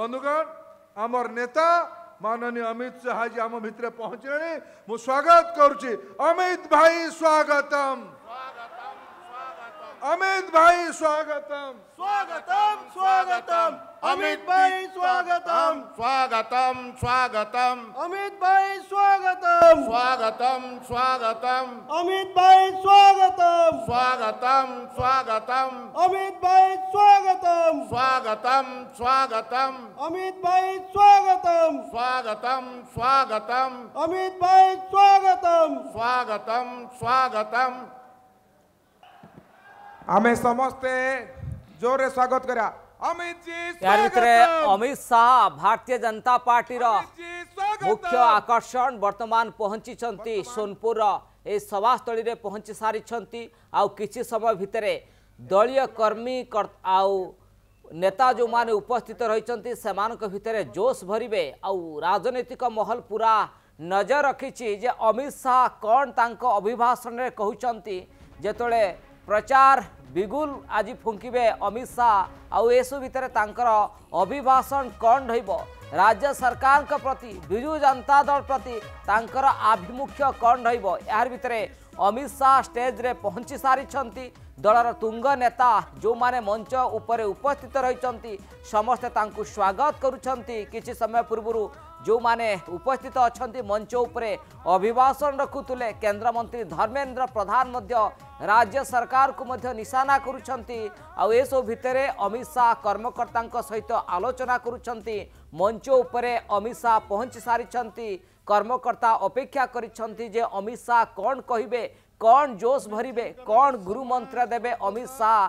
बंधूगा आमर नेता माननीय अमित सहा जी आम मित्र पोहोचले मु स्वागत करूची अमित भाई स्वागतम अमित भाई स्वागतम स्वागतम स्वागतम अमित भाई स्वागतम स्वागतम स्वागतम अमित भाई स्वागतम स्वागतम स्वागतम अमित भाई स्वागतम स्वागतम स्वागतम अमित भाई स्वागतम स्वागतम स्वागतम अमित भाई स्वागतम स्वागतम स्वागतम अमित भाई स्वागतम स्वागतम स्वागतम आमे समस्ते जोरे स्वागत करा अमित जी अमित शाह भारतीय जनता पार्टी मुख्य आकर्षण बर्तमान पहुंची सोनपुर ए सभास्थल में पहुंची सारी आउ किसी समय भितर दलीय कर्मी कर, आउ नेता जो माने उपस्थित रही भितर जोश भरवे आउ राजनीतिक महल पूरा नजर रखी अमित शाह कौन तक अभिभाषण में कहते जिते प्रचार ବିଗୁଲ ଆଜି ଫୁଙ୍କିବେ ଅମିତ ଶାହା ଆଉ ଏସବୁ ଭିତରେ ତାଙ୍କର ଅଭିଭାଷଣ କ'ଣ ରହିବ ରାଜ୍ୟ ସରକାରଙ୍କ ପ୍ରତି ବିଜୁ ଜନତା ଦଳ ପ୍ରତି ତାଙ୍କର ଆଭିମୁଖ୍ୟ କ'ଣ ରହିବ ଏହାର ଭିତରେ ଅମିତ ଶାହ ଷ୍ଟେଜ୍ରେ ପହଞ୍ଚି ସାରିଛନ୍ତି ଦଳର ତୁଙ୍ଗ ନେତା ଯେଉଁମାନେ ମଞ୍ଚ ଉପରେ ଉପସ୍ଥିତ ରହିଛନ୍ତି ସମସ୍ତେ ତାଙ୍କୁ ସ୍ୱାଗତ କରୁଛନ୍ତି କିଛି ସମୟ ପୂର୍ବରୁ ଯେଉଁମାନେ ଉପସ୍ଥିତ ଅଛନ୍ତି ମଞ୍ଚ ଉପରେ ଅଭିଭାଷଣ ରଖୁଥିଲେ କେନ୍ଦ୍ରମନ୍ତ୍ରୀ ଧର୍ମେନ୍ଦ୍ର ପ୍ରଧାନ ମଧ୍ୟ ରାଜ୍ୟ ସରକାରକୁ ମଧ୍ୟ ନିଶାନା କରୁଛନ୍ତି ଆଉ ଏସବୁ ଭିତରେ ଅମିତ ଶାହ କର୍ମକର୍ତ୍ତାଙ୍କ ସହିତ ଆଲୋଚନା କରୁଛନ୍ତି ମଞ୍ଚ ଉପରେ ଅମିତ ଶାହ ପହଞ୍ଚି ସାରିଛନ୍ତି କର୍ମକର୍ତ୍ତା ଅପେକ୍ଷା କରିଛନ୍ତି ଯେ ଅମିତ ଶାହା କ'ଣ କହିବେ କ'ଣ ଜୋଶ ଭରିବେ କ'ଣ ଗୁରୁମନ୍ତ୍ର ଦେବେ ଅମିତ ଶାହା